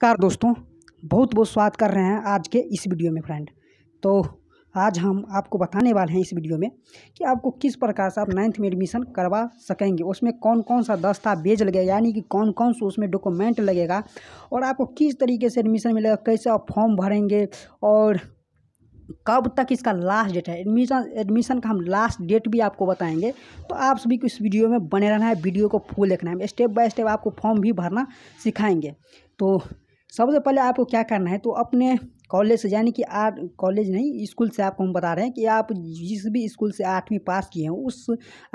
car दोस्तों बहुत बहुत स्वागत कर रहे हैं आज के इस वीडियो में फ्रेंड तो आज हम आपको बताने वाले हैं इस वीडियो में कि आपको किस प्रकार से आप नाइन्थ में एडमिशन करवा सकेंगे उसमें कौन कौन सा दस्तावेज लगेगा यानी कि कौन कौन सा उसमें डॉक्यूमेंट लगेगा और आपको किस तरीके से एडमिशन मिलेगा कैसे आप फॉर्म भरेंगे और कब तक इसका लास्ट डेट है एडमिशन एडमिशन का हम लास्ट डेट भी आपको बताएंगे तो आप सभी को इस वीडियो में बने रहना है वीडियो को फूल देखना है स्टेप बाय स्टेप आपको फॉर्म भी भरना सिखाएंगे तो सबसे पहले आपको क्या करना है तो अपने कॉलेज से यानी कि आर कॉलेज नहीं स्कूल से आपको हम बता रहे हैं कि आप जिस भी स्कूल से आठवीं पास किए हैं उस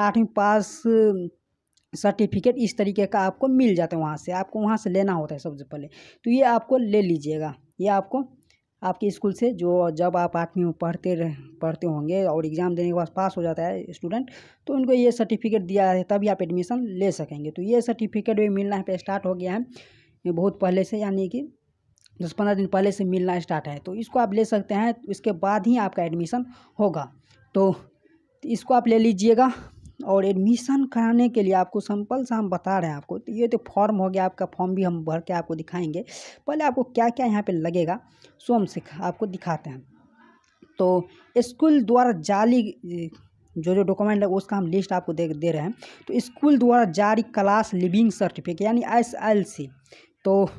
आठवीं पास सर्टिफिकेट इस तरीके का आपको मिल जाता है वहाँ से आपको वहाँ से लेना होता है सबसे पहले तो ये आपको ले लीजिएगा ये आपको आपके स्कूल से जो जब आप आठवीं में पढ़ते रह पढ़ते होंगे और एग्ज़ाम देने के बाद पास हो जाता है स्टूडेंट तो उनको ये सर्टिफिकेट दिया है तभी आप एडमिशन ले सकेंगे तो ये सर्टिफिकेट भी मिलना है स्टार्ट हो गया है में बहुत पहले से यानी कि दस पंद्रह दिन पहले से मिलना स्टार्ट है तो इसको आप ले सकते हैं इसके बाद ही आपका एडमिशन होगा तो इसको आप ले लीजिएगा और एडमिशन कराने के लिए आपको सिंपल सा हम बता रहे हैं आपको तो ये तो फॉर्म हो गया आपका फॉर्म भी हम भर के आपको दिखाएंगे पहले आपको क्या क्या यहाँ पे लगेगा सो हम सिख आपको दिखाते हैं तो स्कूल द्वारा जाली जो जो डॉक्यूमेंट है उसका हम लिस्ट आपको दे दे रहे हैं तो स्कूल द्वारा जारी क्लास लिविंग सर्टिफिकेट यानी एस एल सी तो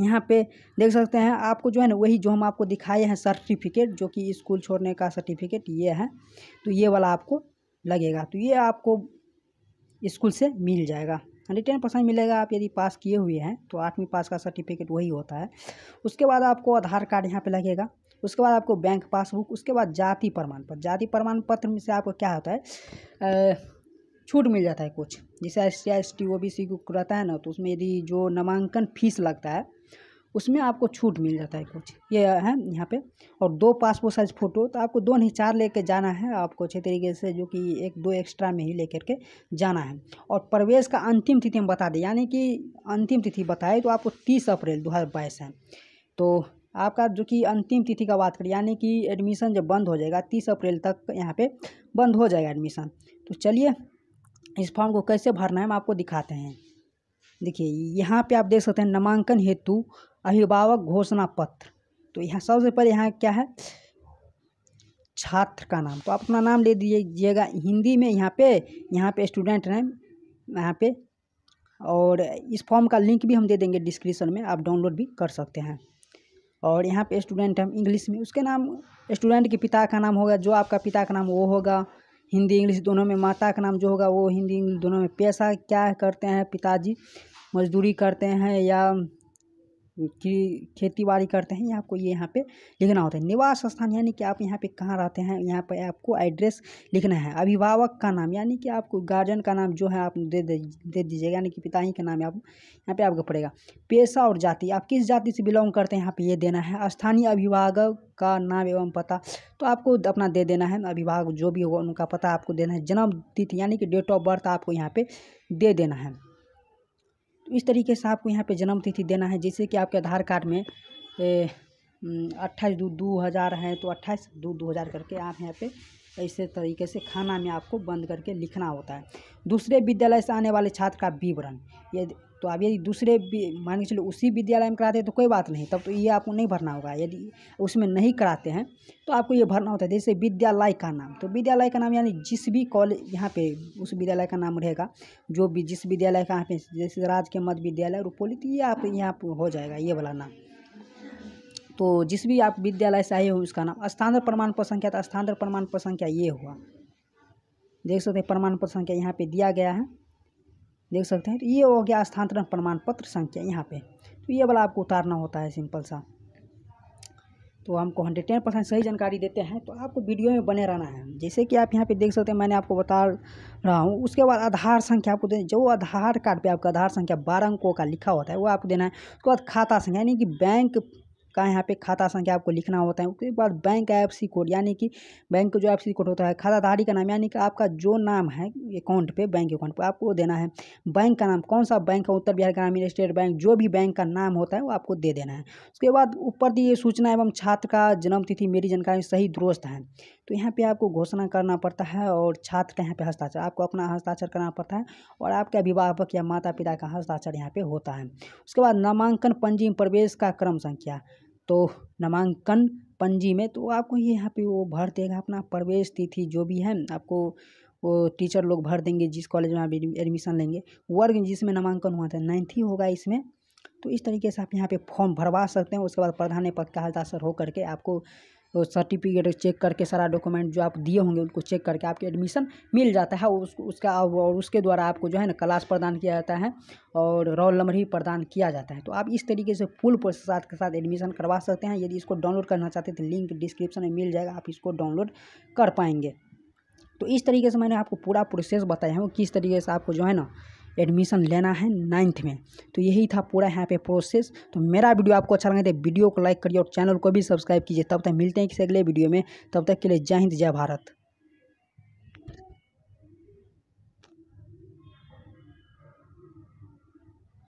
यहाँ पे देख सकते हैं आपको जो है ना वही जो हम आपको दिखाए हैं सर्टिफिकेट जो कि स्कूल छोड़ने का सर्टिफिकेट ये है तो ये वाला आपको लगेगा तो ये आपको स्कूल से मिल जाएगा हंड्रेड टेन परसेंट मिलेगा आप यदि पास किए हुए हैं तो आठवीं पास का सर्टिफिकेट वही होता है उसके बाद आपको आधार कार्ड यहाँ पे लगेगा उसके बाद आपको बैंक पासबुक उसके बाद जाति प्रमाण पत्र जाति प्रमाण पत्र में से आपको क्या होता है छूट मिल जाता है कुछ जैसे S C S T O B C को रहता है ना तो उसमें यदि जो नामांकन फीस लगता है उसमें आपको छूट मिल जाता है कुछ ये है यहाँ पे और दो पासपोर्ट साइज़ फ़ोटो तो आपको दो नहीं चार लेके जाना है आपको अच्छे तरीके से जो कि एक दो एक्स्ट्रा में ही लेकर के जाना है और प्रवेश का अंतिम तिथि हम बता दें यानी कि अंतिम तिथि बताए तो आपको तीस अप्रैल दो हज़ार बाईस है तो आपका जो कि अंतिम तिथि का बात करें यानी कि एडमिशन जब बंद हो जाएगा तीस अप्रैल तक यहाँ पे बंद हो जाएगा एडमिशन तो चलिए इस फॉर्म को कैसे भरना है हम आपको दिखाते हैं देखिए यहाँ पे आप देख सकते हैं नामांकन हेतु अभिभावक घोषणा पत्र तो यहाँ सबसे पहले यहाँ क्या है छात्र का नाम तो आप अपना नाम ले दीजिएगा हिंदी में यहाँ पे यहाँ पे स्टूडेंट नेम यहाँ पे और इस फॉर्म का लिंक भी हम दे देंगे डिस्क्रिप्शन में आप डाउनलोड भी कर सकते हैं और यहाँ पे स्टूडेंट हम इंग्लिश में उसके नाम स्टूडेंट के पिता का नाम होगा जो आपका पिता का नाम वो होगा हिंदी इंग्लिश दोनों में माता का नाम जो होगा वो हिंदी इंग्लिश दोनों में पेशा क्या करते हैं पिताजी मज़दूरी करते हैं या की खेती बाड़ी करते हैं आपको ये यहाँ पे लिखना होता है निवास स्थान यानी कि आप यहाँ पे कहाँ रहते हैं यहाँ पे आपको एड्रेस लिखना है अभिभावक का नाम यानी कि आपको गार्जियन का नाम जो है आप दे दे, दीजिएगा यानी कि पिता ही का नाम आप यहाँ पे आपको पड़ेगा पेशा और जाति आप किस जाति से बिलोंग करते हैं यहाँ पर ये देना है स्थानीय अभिभावक का नाम एवं पता तो आपको अपना दे देना है अभिभावक जो भी होगा उनका पता आपको देना है जन्म तिथि यानी कि डेट ऑफ बर्थ आपको यहाँ पर दे देना है इस तरीके से आपको यहाँ पे जन्मतिथि देना है जैसे कि आपके आधार कार्ड में अट्ठाईस दो दो हज़ार हैं तो अट्ठाईस दो दो हज़ार करके आप यहाँ पे ऐसे तरीके से खाना में आपको बंद करके लिखना होता है दूसरे विद्यालय से आने वाले छात्र का विवरण यदि तो आप यदि दूसरे मान के चलो उसी विद्यालय में कराते हैं तो कोई बात नहीं तब तो ये आपको नहीं भरना होगा यदि उसमें नहीं कराते हैं तो आपको ये भरना होता है जैसे विद्यालय का नाम तो विद्यालय का नाम यानी जिस भी कॉलेज यहाँ पे उस विद्यालय का नाम रहेगा जो भी जिस विद्यालय का यहाँ पे जैसे राज के मध्य विद्यालय रुपोली तो ये आप यहाँ हो जाएगा ये वाला नाम तो जिस भी आप विद्यालय से आए हो उसका नाम स्थानांतर प्रमाण पत्र संख्या तो स्थानांतर प्रमाण पत्र संख्या ये हुआ देख सकते हैं प्रमाण पत्र संख्या यहाँ पे दिया गया है देख सकते हैं तो ये हो गया स्थानांतरण प्रमाण पत्र संख्या यहाँ पे तो ये वाला आपको उतारना होता है सिंपल सा तो हमको हंड्रेड टेन परसेंट सही जानकारी देते हैं तो आपको वीडियो में बने रहना है जैसे कि आप यहाँ पे देख सकते हैं मैंने आपको बता रहा हूँ उसके बाद आधार संख्या आपको देना जो आधार कार्ड पे आपका आधार संख्या बारह अंकों का लिखा होता है वो आपको देना है उसके बाद खाता संख्या यानी कि बैंक का यहाँ पे खाता संख्या आपको लिखना होता है उसके बाद bank I F C code यानी कि बैंक का जो आई एफ सी कोड होता है खाताधारी का नाम यानी कि आपका जो नाम है अकाउंट पे बैंक अकाउंट पे आपको देना है बैंक का नाम कौन सा बैंक है उत्तर बिहार ग्रामीण स्टेट बैंक जो भी बैंक का नाम होता है वो आपको दे देना है उसके बाद ऊपर दिए सूचना एवं छात्र का जन्मतिथि मेरी जानकारी सही दुरुस्त है तो यहाँ पे आपको घोषणा करना पड़ता है और छात्र का यहाँ पे हस्ताक्षर आपको अपना हस्ताक्षर करना पड़ता है और आपके अभिभावक या माता पिता का हस्ताक्षर यहाँ पे होता है उसके बाद नामांकन पंजीम प्रवेश का क्रम संख्या तो नामांकन पंजी में तो आपको यहाँ पे वो भर देगा अपना प्रवेश तिथि जो भी है आपको वो टीचर लोग भर देंगे जिस कॉलेज में आप एडमिशन लेंगे वर्ग जिसमें नामांकन हुआ था नाइन्थ ही होगा इसमें तो इस तरीके से आप यहाँ पे फॉर्म भरवा सकते हैं उसके बाद प्रधान पद का हस्ताक्षर होकर के आपको तो सर्टिफिकेट चेक करके सारा डॉक्यूमेंट जो आप दिए होंगे उनको चेक करके आपके एडमिशन मिल जाता है उस उसका और उसके द्वारा आपको जो है ना क्लास प्रदान किया जाता है और रोल नंबर ही प्रदान किया जाता है तो आप इस तरीके से फुल प्रोसेस के साथ एडमिशन करवा सकते हैं यदि इसको डाउनलोड करना चाहते तो लिंक डिस्क्रिप्शन में मिल जाएगा आप इसको डाउनलोड कर पाएंगे तो इस तरीके से मैंने आपको पूरा प्रोसेस बताया हूँ किस तरीके से आपको जो है ना एडमिशन लेना है नाइन्थ में तो यही था पूरा यहाँ पे प्रोसेस तो मेरा वीडियो आपको अच्छा लगे तो वीडियो को लाइक करिए और चैनल को भी सब्सक्राइब कीजिए तब तक मिलते हैं किसी अगले वीडियो में तब तक के लिए जय हिंद जय भारत